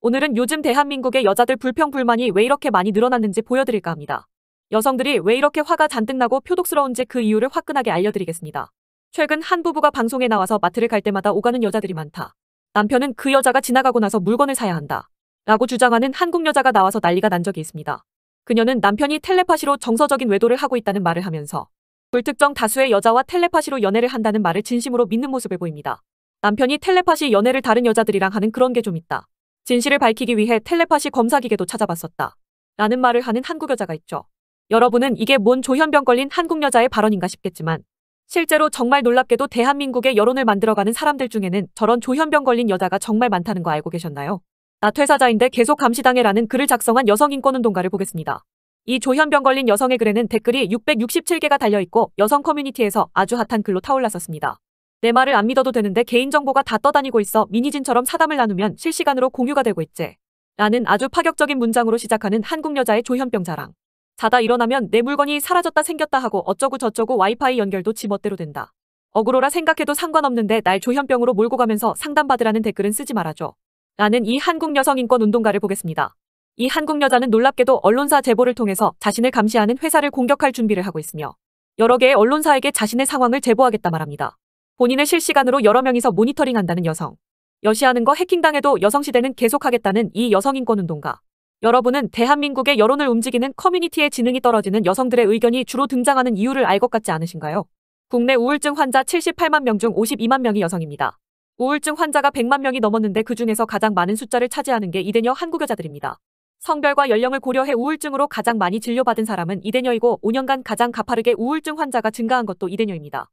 오늘은 요즘 대한민국의 여자들 불평불만이 왜 이렇게 많이 늘어났는지 보여드릴까 합니다. 여성들이 왜 이렇게 화가 잔뜩 나고 표독스러운지 그 이유를 화끈하게 알려드리겠습니다. 최근 한 부부가 방송에 나와서 마트를 갈 때마다 오가는 여자들이 많다. 남편은 그 여자가 지나가고 나서 물건을 사야 한다. 라고 주장하는 한국 여자가 나와서 난리가 난 적이 있습니다. 그녀는 남편이 텔레파시로 정서적인 외도를 하고 있다는 말을 하면서 불특정 다수의 여자와 텔레파시로 연애를 한다는 말을 진심으로 믿는 모습을 보입니다. 남편이 텔레파시 연애를 다른 여자들이랑 하는 그런 게 좀 있다. 진실을 밝히기 위해 텔레파시 검사기계도 찾아봤었다. 라는 말을 하는 한국 여자가 있죠. 여러분은 이게 뭔 조현병 걸린 한국 여자의 발언인가 싶겠지만 실제로 정말 놀랍게도 대한민국의 여론을 만들어가는 사람들 중에는 저런 조현병 걸린 여자가 정말 많다는 거 알고 계셨나요? 나 퇴사자인데 계속 감시당해라는 글을 작성한 여성인권운동가를 보겠습니다. 이 조현병 걸린 여성의 글에는 댓글이 667개가 달려있고 여성 커뮤니티에서 아주 핫한 글로 타올랐었습니다. 내 말을 안 믿어도 되는데 개인정보가 다 떠다니고 있어 미니진처럼 사담을 나누면 실시간으로 공유가 되고 있지. 라는 아주 파격적인 문장으로 시작하는 한국 여자의 조현병 자랑. 자다 일어나면 내 물건이 사라졌다 생겼다 하고 어쩌고 저쩌고 와이파이 연결도 지멋대로 된다. 억울로라 생각해도 상관없는데 날 조현병으로 몰고 가면서 상담받으라는 댓글은 쓰지 말아줘. 라는 이 한국 여성 인권 운동가를 보겠습니다. 이 한국 여자는 놀랍게도 언론사 제보를 통해서 자신을 감시하는 회사를 공격할 준비를 하고 있으며 여러 개의 언론사에게 자신의 상황을 제보하겠다 말합니다. 본인을 실시간으로 여러 명이서 모니터링한다는 여성. 여시하는 거 해킹당해도 여성시대는 계속하겠다는 이 여성인권운동가. 여러분은 대한민국의 여론을 움직이는 커뮤니티의 지능이 떨어지는 여성들의 의견이 주로 등장하는 이유를 알 것 같지 않으신가요? 국내 우울증 환자 78만 명 중 52만 명이 여성입니다. 우울증 환자가 100만 명이 넘었는데 그 중에서 가장 많은 숫자를 차지하는 게 이대녀 한국 여자들입니다. 성별과 연령을 고려해 우울증으로 가장 많이 진료받은 사람은 이대녀이고 5년간 가장 가파르게 우울증 환자가 증가한 것도 이대녀입니다.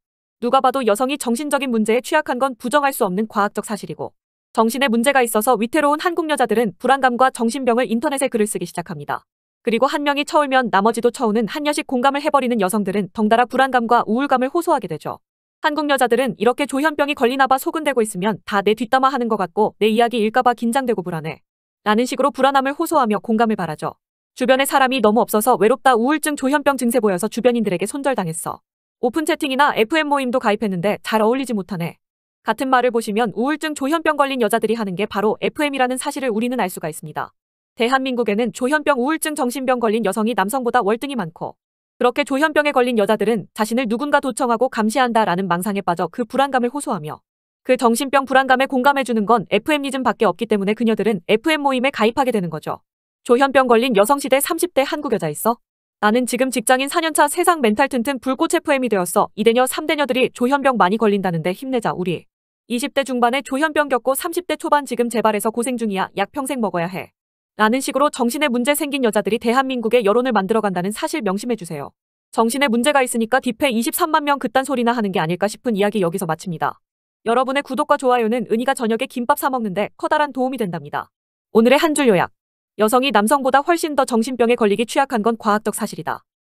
누가 봐도 여성이 정신적인 문제에 취약한 건 부정할 수 없는 과학적 사실이고 정신에 문제가 있어서 위태로운 한국 여자들은 불안감과 정신병을 인터넷에 글을 쓰기 시작합니다. 그리고 한 명이 처울면 나머지도 처우는 한여식 공감을 해버리는 여성들은 덩달아 불안감과 우울감을 호소하게 되죠. 한국 여자들은 이렇게 조현병이 걸리나봐 소근되고 있으면 다 내 뒷담화 하는 것 같고 내 이야기 일까봐 긴장되고 불안해. 라는 식으로 불안함을 호소하며 공감을 바라죠. 주변에 사람이 너무 없어서 외롭다 우울증 조현병 증세 보여서 주변인들에게 손절당했어. 오픈 채팅이나 FM 모임도 가입했는데 잘 어울리지 못하네. 같은 말을 보시면 우울증 조현병 걸린 여자들이 하는 게 바로 FM이라는 사실을 우리는 알 수가 있습니다. 대한민국에는 조현병 우울증 정신병 걸린 여성이 남성보다 월등히 많고 그렇게 조현병에 걸린 여자들은 자신을 누군가 도청하고 감시한다라는 망상에 빠져 그 불안감을 호소하며 그 정신병 불안감에 공감해주는 건 FM이즘밖에 없기 때문에 그녀들은 FM 모임에 가입하게 되는 거죠. 조현병 걸린 여성시대 30대 한국 여자있어 나는 지금 직장인 4년차 세상 멘탈 튼튼 불꽃 FM이 되었어. 이대녀 3대녀들이 조현병 많이 걸린다는데 힘내자 우리. 20대 중반에 조현병 겪고 30대 초반 지금 재발해서 고생 중이야. 약 평생 먹어야 해. 라는 식으로 정신에 문제 생긴 여자들이 대한민국의 여론을 만들어간다는 사실 명심해주세요. 정신에 문제가 있으니까 딥해 23만 명 그딴 소리나 하는 게 아닐까 싶은 이야기 여기서 마칩니다. 여러분의 구독과 좋아요는 은희가 저녁에 김밥 사 먹는데 커다란 도움이 된답니다. 오늘의 한 줄 요약 여성이 남성보다 훨씬 더 정신병에 걸리기 취약한 건 과학적 사실이다.